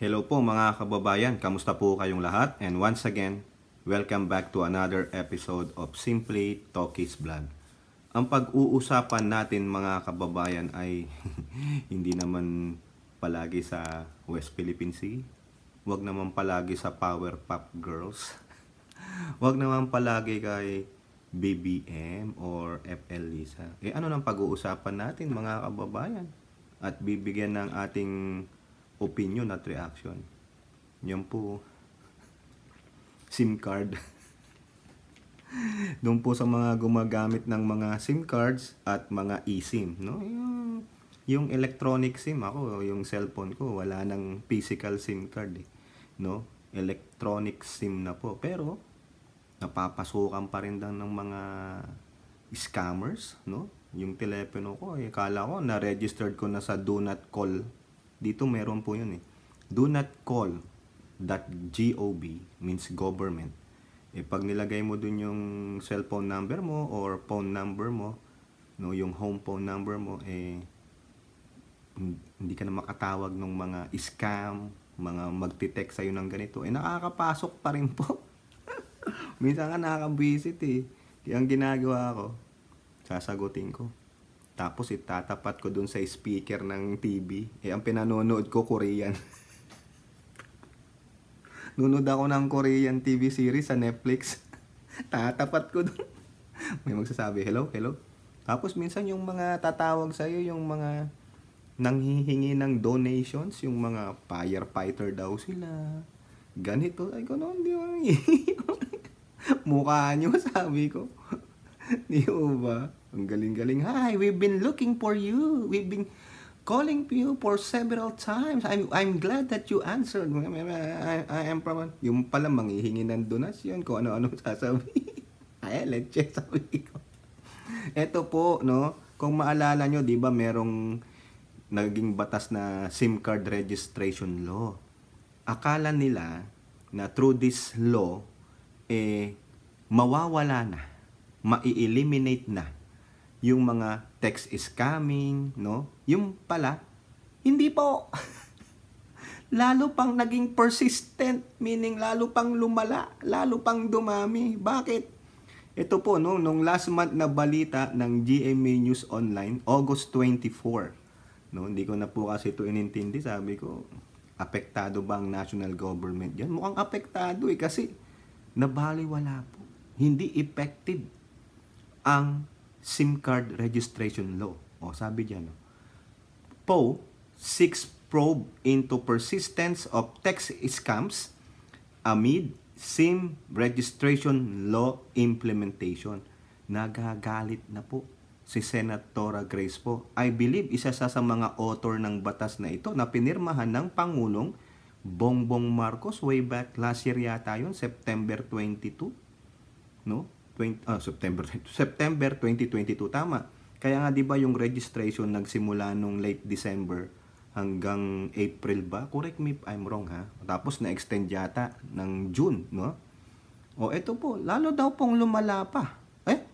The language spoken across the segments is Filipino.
Hello po mga kababayan, kamusta po kayong lahat? And once again, welcome back to another episode of Simply Talkies Vlog. Ang pag-uusapan natin mga kababayan ay hindi naman palagi sa West Philippine Sea. Huwag naman palagi sa Powerpuff Girls. Huwag naman palagi kay BBM or FL Lisa. Eh ano nang pag-uusapan natin mga kababayan? At bibigyan ng ating opinion at reaction. Yan po. SIM card. Doon po sa mga gumagamit ng mga SIM cards at mga eSIM, no? Yung, yung electronic SIM ako, yung cellphone ko, wala nang physical SIM card, eh. no? Electronic SIM na po. Pero napapasukan pa rin ng mga scammers, no? Yung telepono ko, eh, kala ko na-registered ko na sa do not call dito meron po yun eh. Do not call that GOB means government. Eh, pag nilagay mo dun yung cellphone number mo or phone number mo, no, yung home phone number mo, eh, hindi ka na makatawag ng mga scam, mga magte-text sa'yo ng ganito, eh nakakapasok pa rin po. Minsan nga nakaka-visit eh. Kaya ang ginagawa ko, sasagutin ko. Tapos itatapat ko dun sa speaker ng TV. Eh, ang pinanonood ko, Korean. Nunood ako ng Korean TV series sa Netflix. Tatapat ko dun. May magsasabi, hello, hello. Tapos minsan yung mga tatawag sa'yo, yung mga nanghihingi ng donations, yung mga firefighter daw sila. Ganito. Ay, gano'n, di ba? Mukha nyo, sabi ko ni Uba. Ang galing-galing. Hi, we've been looking for you. We've been calling you for several times. I'm, I'm glad that you answered. I, I am from... Yung pala, manghihingi ng donasyon, kung ano-ano sasabi. Ay, let's check, sabi ko. Ito po, no? Kung maalala nyo, di ba merong naging batas na SIM card registration law. Akala nila na through this law, eh, mawawala na mai-eliminate na yung mga text is coming, no? Yung pala, hindi po. lalo pang naging persistent, meaning lalo pang lumala, lalo pang dumami. Bakit? Ito po, no, nung last month na balita ng GMA News Online, August 24. No, hindi ko na po kasi ito inintindi. Sabi ko, apektado ba ang national government yan? Mukhang apektado eh kasi nabaliwala po. Hindi effective ang SIM card registration law. O, sabi diyan, no? PO 6 probe into persistence of text scams amid SIM registration law implementation. Nagagalit na po si Senatora Grace po. I believe isa sa, sa mga author ng batas na ito na pinirmahan ng Pangulong Bongbong Marcos way back last year yata yun, September 22. No? 20, ah, September, September 2022 tama. Kaya nga 'di ba yung registration nagsimula nung late December hanggang April ba? Correct me if I'm wrong ha. Tapos na-extend yata ng June, no? O eto po, lalo daw pong lumala pa. Eh,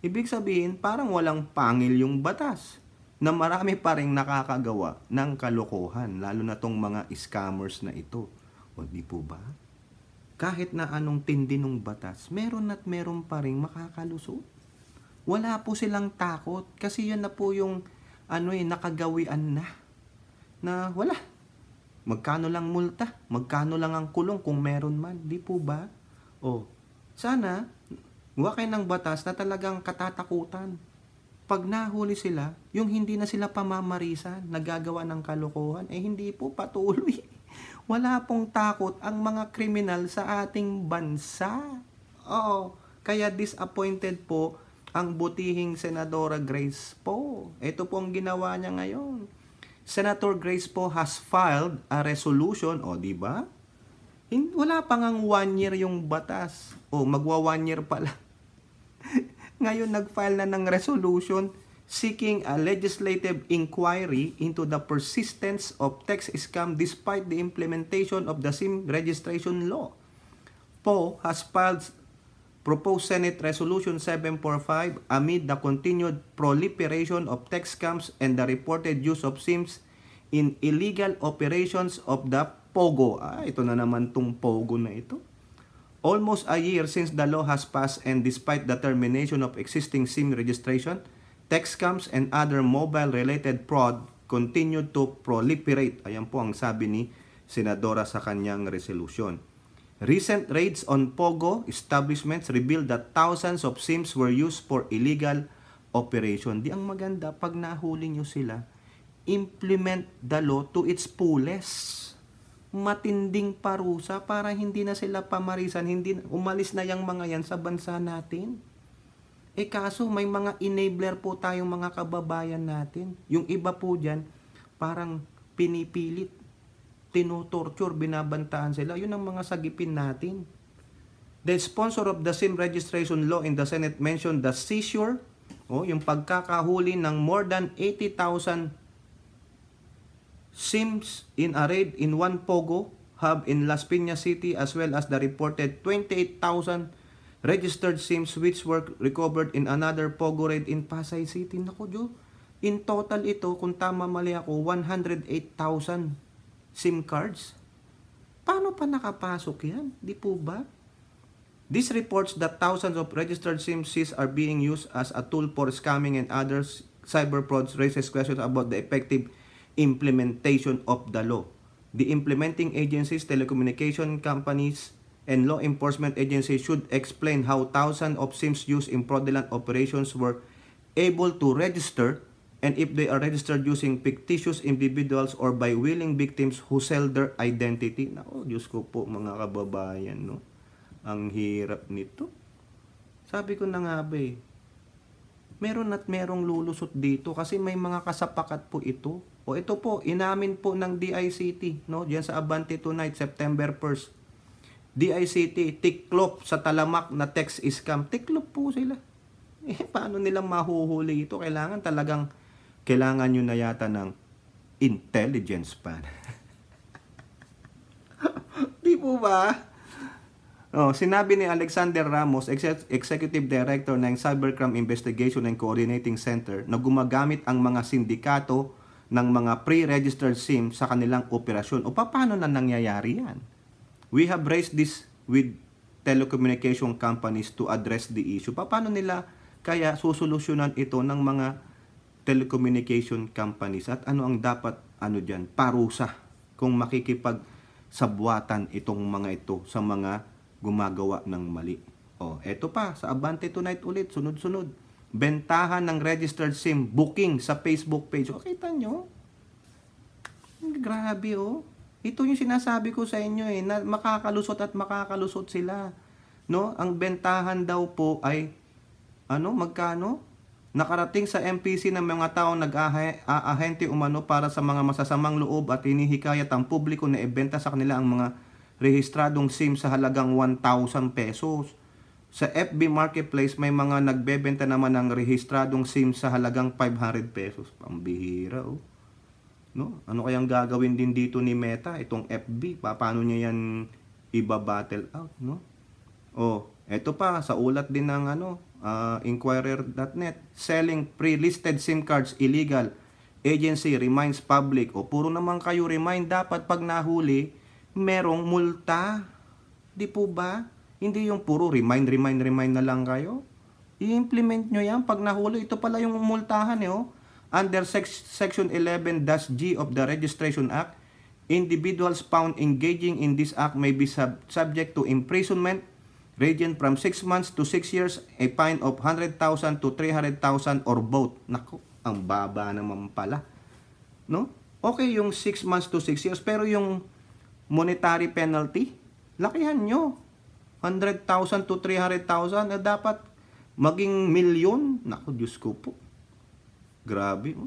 ibig sabihin parang walang pangil yung batas na marami pa rin nakakagawa ng kalokohan, lalo na tong mga scammers na ito. O di po ba? kahit na anong tindi ng batas, meron at meron pa rin makakalusot. Wala po silang takot kasi yun na po yung ano eh, nakagawian na. Na wala. Magkano lang multa, magkano lang ang kulong kung meron man, di po ba? O, oh, sana gawa kayo ng batas na talagang katatakutan. Pag nahuli sila, yung hindi na sila pamamarisan, nagagawa ng kalokohan, eh hindi po patuloy wala pong takot ang mga kriminal sa ating bansa. Oo, kaya disappointed po ang butihing Senadora Grace po. Ito po ang ginawa niya ngayon. Senator Grace po has filed a resolution, o di ba? Wala pa ngang one year yung batas. O magwa one year pala. ngayon nag-file na ng resolution seeking a legislative inquiry into the persistence of tax scam despite the implementation of the SIM registration law. PO has filed proposed Senate Resolution 745 amid the continued proliferation of tax scams and the reported use of SIMs in illegal operations of the POGO. Ah, ito na naman tong POGO na ito. Almost a year since the law has passed and despite the termination of existing SIM registration, text scams and other mobile-related fraud continue to proliferate. Ayan po ang sabi ni Senadora sa kanyang resolution. Recent raids on POGO establishments revealed that thousands of SIMs were used for illegal operation. Di ang maganda, pag nahuli nyo sila, implement the law to its fullest. Matinding parusa para hindi na sila pamarisan, hindi umalis na yung mga yan sa bansa natin. Eh kaso may mga enabler po tayong mga kababayan natin. Yung iba po dyan, parang pinipilit, tinutorture, binabantaan sila. Yun ang mga sagipin natin. The sponsor of the SIM registration law in the Senate mentioned the seizure, oh, yung pagkakahuli ng more than 80,000 SIMs in a raid in one Pogo hub in Las Piñas City as well as the reported 28,000 Registered Sims which were recovered in another Pogo raid in Pasay City. Naku, Diyo. In total ito, kung tama mali ako, 108,000 SIM cards. Paano pa nakapasok yan? Di po ba? This reports that thousands of registered SIM SIMCs are being used as a tool for scamming and other cyber frauds raises questions about the effective implementation of the law. The implementing agencies, telecommunication companies, and law enforcement agencies should explain how thousands of SIMs used in fraudulent operations were able to register and if they are registered using fictitious individuals or by willing victims who sell their identity. Nako, Diyos ko po mga kababayan, no? Ang hirap nito. Sabi ko na nga ba eh, meron at merong lulusot dito kasi may mga kasapakat po ito. O ito po, inamin po ng DICT, no? Diyan sa Abante Tonight, September 1st DICT, tiklop sa talamak na text scam. Tiklop po sila. Eh, paano nilang mahuhuli ito? Kailangan talagang, kailangan nyo na yata ng intelligence pa. Di po ba? Oh, sinabi ni Alexander Ramos, Ex Executive Director ng Cybercrime Investigation and Coordinating Center, na gumagamit ang mga sindikato ng mga pre-registered SIM sa kanilang operasyon. O paano na nangyayari yan? We have raised this with telecommunication companies to address the issue. Paano nila kaya susolusyonan ito ng mga telecommunication companies at ano ang dapat ano diyan parusa kung makikipag sabwatan itong mga ito sa mga gumagawa ng mali. O, oh, eto pa, sa Abante Tonight ulit, sunod-sunod. Bentahan ng registered SIM booking sa Facebook page. O, oh, kita nyo? Grabe, oh. Ito yung sinasabi ko sa inyo eh, na makakalusot at makakalusot sila. No? Ang bentahan daw po ay ano, magkano? Nakarating sa MPC ng mga tao nag-aahente umano para sa mga masasamang loob at hinihikayat ang publiko na ibenta sa kanila ang mga rehistradong SIM sa halagang 1,000 pesos. Sa FB Marketplace, may mga nagbebenta naman ng rehistradong SIM sa halagang 500 pesos. Pambihira oh. No? Ano kayang gagawin din dito ni Meta, itong FB? Paano niya yan iba-battle out? No? O, oh, eto pa, sa ulat din ng ano, uh, ah, inquirer.net, selling pre-listed SIM cards illegal. Agency reminds public. O, puro naman kayo remind. Dapat pag nahuli, merong multa. Di po ba? Hindi yung puro remind, remind, remind na lang kayo. I-implement nyo yan. Pag nahuli, ito pala yung multahan eh. Oh. Under Section 11-G of the Registration Act, individuals found engaging in this act may be sub subject to imprisonment ranging from 6 months to 6 years, a fine of 100,000 to 300,000 or both. Nako, ang baba naman pala. No? Okay yung 6 months to 6 years, pero yung monetary penalty, lakihan nyo. 100,000 to 300,000 na eh, dapat maging milyon. Nako, Diyos ko po. Grabe. Oh.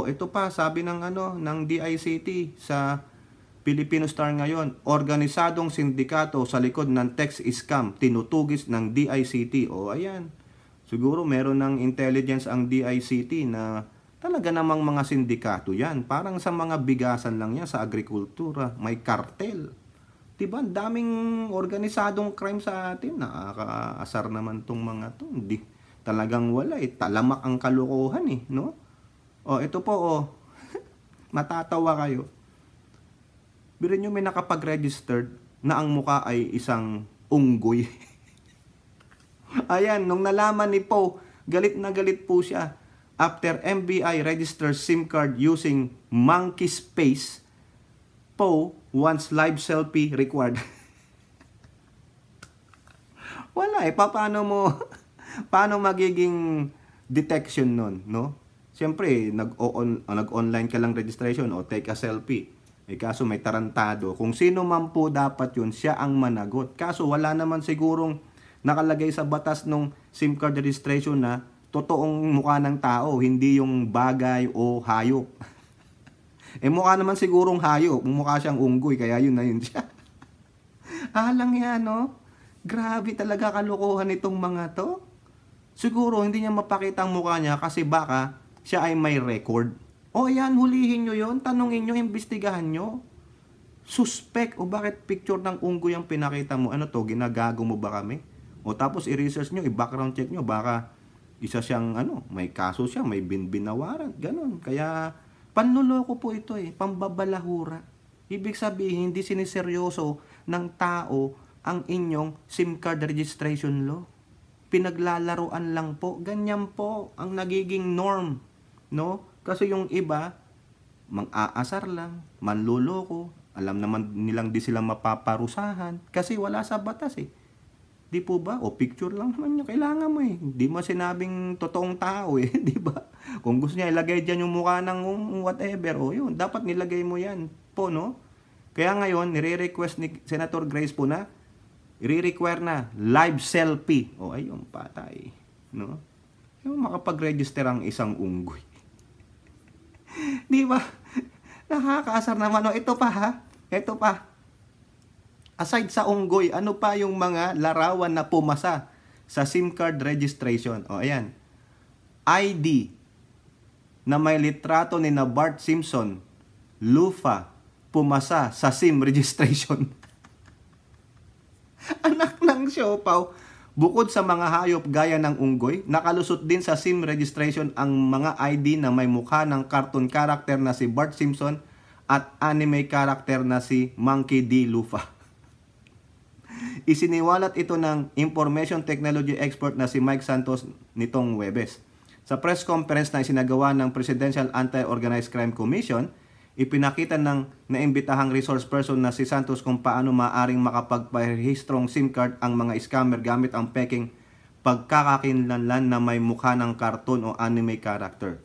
oh, ito pa, sabi ng ano, ng DICT sa Filipino Star ngayon, organisadong sindikato sa likod ng tax scam tinutugis ng DICT. oh, ayan. Siguro meron ng intelligence ang DICT na talaga namang mga sindikato 'yan. Parang sa mga bigasan lang 'yan sa agrikultura, may cartel. 'Di ba? Daming organisadong crime sa atin. Nakakaasar naman 'tong mga 'to. Hindi Talagang wala eh. Talamak ang kalokohan eh, no? oh, ito po Oh. Matatawa kayo. Biro niyo may nakapag-registered na ang mukha ay isang unggoy. Ayan, nung nalaman ni po, galit na galit po siya. After MBI registers SIM card using monkey space, po once live selfie required. Wala eh, paano mo paano magiging detection nun, no? Siyempre, nag-online nag -online ka lang registration o take a selfie. Eh, kaso may tarantado. Kung sino man po dapat yun, siya ang managot. Kaso wala naman sigurong nakalagay sa batas nung SIM card registration na totoong mukha ng tao, hindi yung bagay o hayop. eh mukha naman sigurong hayop, mukha siyang unggoy, kaya yun na yun siya. Alang yan, no? Grabe talaga kalukuhan itong mga to siguro hindi niya mapakita ang mukha niya kasi baka siya ay may record. O yan, hulihin nyo yon, tanungin nyo, imbestigahan nyo. Suspect, o bakit picture ng unggoy ang pinakita mo? Ano to, ginagago mo ba kami? O tapos i-research nyo, i-background check nyo, baka isa siyang ano, may kaso siya, may binbinawaran, ganun. Kaya panloloko po ito eh, pambabalahura. Ibig sabihin, hindi siniseryoso ng tao ang inyong SIM card registration law pinaglalaruan lang po. Ganyan po ang nagiging norm, no? Kasi yung iba, mang-aasar lang, manluloko, alam naman nilang di sila mapaparusahan kasi wala sa batas eh. Di po ba? O picture lang naman nyo. Kailangan mo eh. Di mo sinabing totoong tao eh. Di ba? Kung gusto niya ilagay dyan yung mukha ng whatever. O yun. Dapat nilagay mo yan po no. Kaya ngayon, nire-request ni Senator Grace po na i-require na live selfie. O, oh, ayun, patay. No? Yung makapag-register ang isang unggoy. Di ba? Nakakaasar naman. O, oh, ito pa ha. Ito pa. Aside sa unggoy, ano pa yung mga larawan na pumasa sa SIM card registration? O, oh, ayan. ID na may litrato ni na Bart Simpson, lufa, pumasa sa SIM registration. Anak ng siopaw. Bukod sa mga hayop gaya ng unggoy, nakalusot din sa SIM registration ang mga ID na may mukha ng cartoon character na si Bart Simpson at anime character na si Monkey D. Luffy. Isiniwalat ito ng information technology expert na si Mike Santos nitong Webes. Sa press conference na isinagawa ng Presidential Anti-Organized Crime Commission, ipinakita ng naimbitahang resource person na si Santos kung paano maaring makapagparehistrong SIM card ang mga scammer gamit ang peking pagkakakinlanlan na may mukha ng karton o anime character.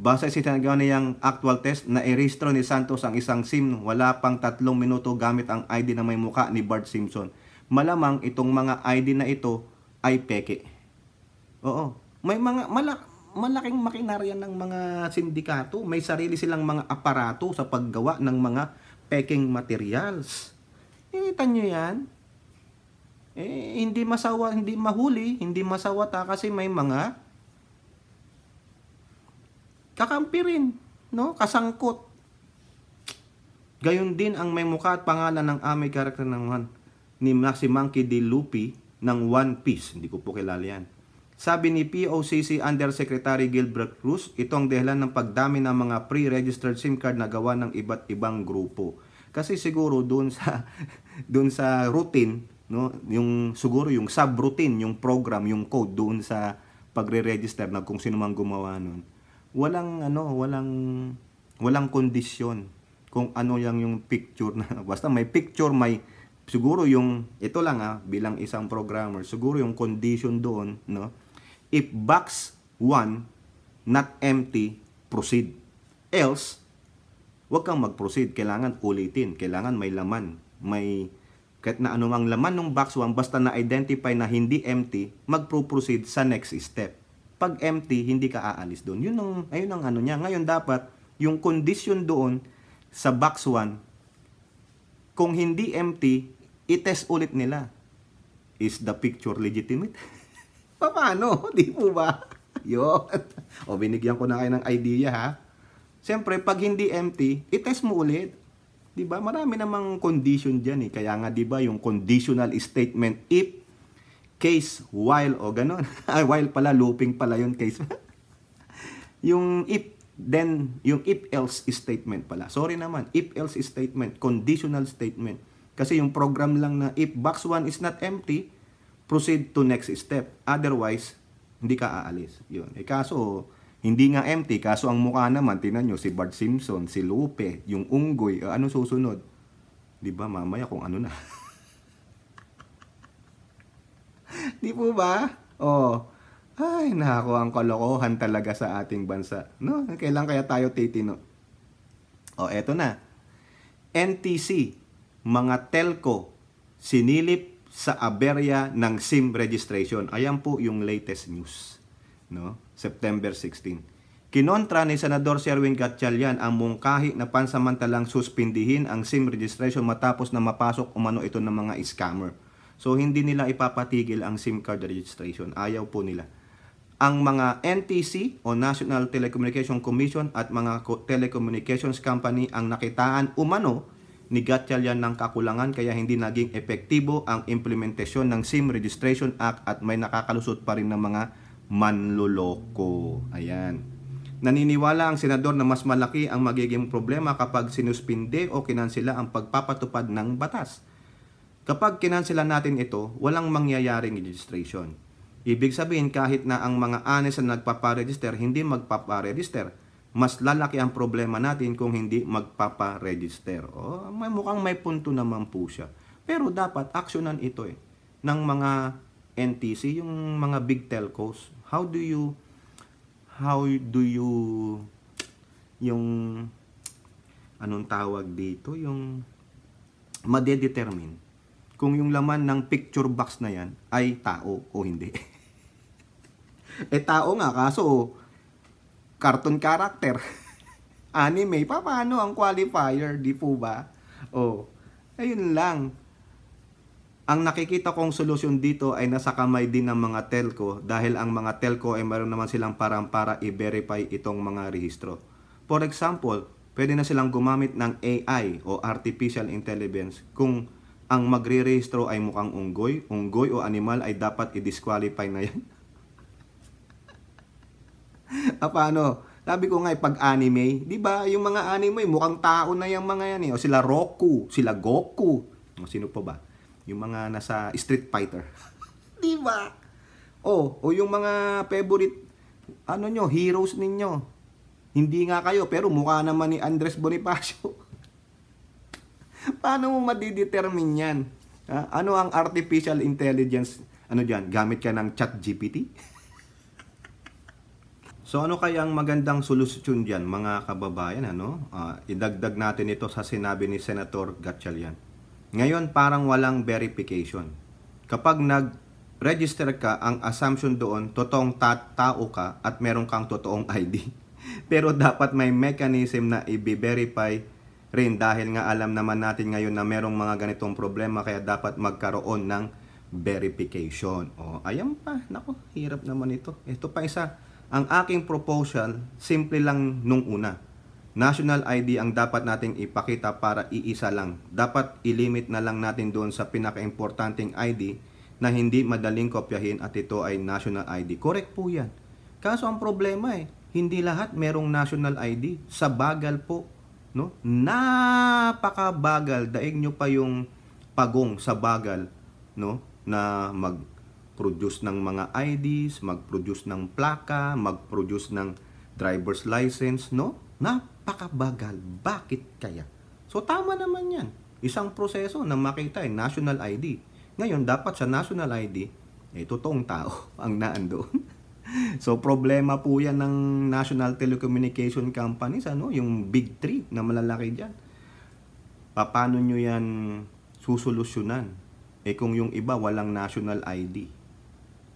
Base sa itinagawa niyang actual test na irehistro ni Santos ang isang SIM wala pang tatlong minuto gamit ang ID na may mukha ni Bart Simpson. Malamang itong mga ID na ito ay peke. Oo, may mga malak malaking makinarya ng mga sindikato. May sarili silang mga aparato sa paggawa ng mga peking materials. Kita nyo yan? Eh, hindi masawa, hindi mahuli, hindi masawata kasi may mga kakampi rin, no? Kasangkot. Gayon din ang may mukha at pangalan ng aming karakter ng ni si Monkey D. Luffy ng One Piece. Hindi ko po kilala yan. Sabi ni POCC Undersecretary Gilbert Cruz, ito ang dahilan ng pagdami ng mga pre-registered SIM card na gawa ng iba't ibang grupo. Kasi siguro doon sa doon sa routine, no, yung siguro yung subroutine, yung program, yung code doon sa pagre-register na kung sino mang gumawa noon. Walang ano, walang walang kondisyon kung ano yang yung picture na basta may picture, may siguro yung ito lang ah bilang isang programmer, siguro yung condition doon, no? If box 1 not empty, proceed. Else, huwag kang mag-proceed. Kailangan ulitin. Kailangan may laman. May kahit na anumang laman ng box 1, basta na-identify na hindi empty, magpro-proceed sa next step. Pag empty, hindi ka aalis doon. Yun ang, ayun ang ano niya. Ngayon dapat, yung condition doon sa box 1, kung hindi empty, itest ulit nila. Is the picture legitimate? Paano? Di po ba? Yun. O, binigyan ko na kayo ng idea ha. Siyempre, pag hindi empty, itest mo ulit. Di ba? Marami namang condition dyan eh. Kaya nga, di ba, yung conditional statement, if, case, while, o ganun. Ay, while pala, looping pala yun, case. yung if, then, yung if else statement pala. Sorry naman, if else statement, conditional statement. Kasi yung program lang na if box 1 is not empty, proceed to next step. Otherwise, hindi ka aalis. Yun. Eh kaso, hindi nga empty. Kaso ang mukha naman, tinan nyo, si Bart Simpson, si Lupe, yung Unggoy, uh, ano susunod? Di ba mamaya kung ano na? Di po ba? Oh. Ay, nako, ang kalokohan talaga sa ating bansa. No? Kailan kaya tayo titino? O, oh, eto na. NTC, mga telco, sinilip sa aberya ng SIM registration. Ayan po yung latest news. No? September 16. Kinontra ni Senador Sherwin Gatchalian ang mungkahi na pansamantalang suspindihin ang SIM registration matapos na mapasok umano ito ng mga scammer. So hindi nila ipapatigil ang SIM card registration. Ayaw po nila. Ang mga NTC o National Telecommunication Commission at mga telecommunications company ang nakitaan umano nigatyal yan ng kakulangan kaya hindi naging epektibo ang implementasyon ng SIM Registration Act at may nakakalusot pa rin ng mga manloloko. Ayan. Naniniwala ang senador na mas malaki ang magiging problema kapag sinuspinde o kinansila ang pagpapatupad ng batas. Kapag kinansila natin ito, walang mangyayaring registration. Ibig sabihin kahit na ang mga anes na nagpapa-register, hindi magpapa-register mas lalaki ang problema natin kung hindi magpapa-register. O, may mukhang may punto naman po siya. Pero dapat aksyonan ito eh ng mga NTC, yung mga big telcos. How do you how do you yung anong tawag dito, yung madedetermine kung yung laman ng picture box na yan ay tao o hindi. eh tao nga, kaso cartoon character. Anime, paano ang qualifier, di po ba? Oh, ayun lang. Ang nakikita kong solusyon dito ay nasa kamay din ng mga telco dahil ang mga telco ay meron naman silang parang para i-verify itong mga rehistro. For example, pwede na silang gumamit ng AI o Artificial Intelligence kung ang magre-rehistro ay mukhang unggoy, unggoy o animal ay dapat i-disqualify na yan. Ah, paano? Sabi ko nga, eh, pag-anime, di ba, yung mga anime, mukhang tao na yung mga yan eh. O sila Roku, sila Goku. O sino pa ba? Yung mga nasa Street Fighter. di ba? O, o yung mga favorite, ano nyo, heroes ninyo. Hindi nga kayo, pero mukha naman ni Andres Bonifacio. Paano mo madidetermine yan? Ha? Ah, ano ang artificial intelligence? Ano dyan? Gamit ka ng chat GPT? So ano kaya ang magandang solusyon diyan mga kababayan ano? Uh, idagdag natin ito sa sinabi ni Senator Gatchalian. Ngayon parang walang verification. Kapag nag-register ka, ang assumption doon totoong tao ka at meron kang totoong ID. Pero dapat may mechanism na i-verify rin dahil nga alam naman natin ngayon na merong mga ganitong problema kaya dapat magkaroon ng verification. O, ayan pa. Nako, hirap naman ito. Ito pa isa ang aking proposal, simple lang nung una. National ID ang dapat nating ipakita para iisa lang. Dapat ilimit na lang natin doon sa pinaka-importanting ID na hindi madaling kopyahin at ito ay national ID. Correct po yan. Kaso ang problema eh, hindi lahat merong national ID. Sa bagal po, no? Napakabagal. Daig nyo pa yung pagong sa bagal, no? Na mag mag-produce ng mga IDs, mag-produce ng plaka, mag-produce ng driver's license, no? Napakabagal. Bakit kaya? So tama naman yan. Isang proseso na makita ay national ID. Ngayon, dapat sa national ID, eh, totoong tao ang naan so problema po yan ng national telecommunication companies, ano? yung big three na malalaki dyan. Paano nyo yan susolusyonan? Eh kung yung iba walang national ID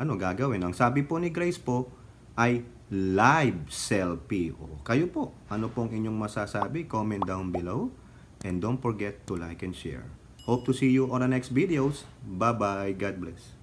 ano gagawin? Ang sabi po ni Grace po ay live selfie. O, kayo po, ano pong inyong masasabi? Comment down below. And don't forget to like and share. Hope to see you on the next videos. Bye-bye. God bless.